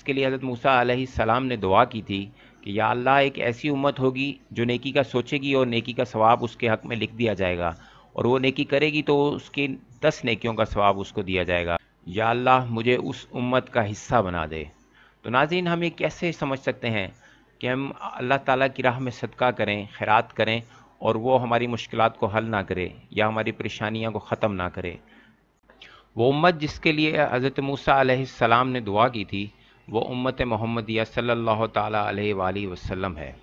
इसके लिए हज़रत मूसा सलाम ने दुआ की थी कि या अल्लाह एक ऐसी उम्मत होगी जो नेकी का सोचेगी और नेकी का स्वाब उसके हक़ में लिख दिया जाएगा और वो नेकी करेगी तो उसकी दस नेकियों का स्वाब उसको दिया जाएगा या अल्लाह मुझे उस उम्मत का हिस्सा बना दे तो नाजीन हम ये कैसे समझ सकते हैं कि हम अल्लाह ताला की राह में सदका करें खैरात करें और वो हमारी मुश्किल को हल ना करे या हमारी परेशानियों को ख़त्म ना करे वो उम्मत जिसके लिए हज़रत मूसा सलाम ने दुआ की थी वो उम्मत मोहम्मद या सल्ला अलैहि है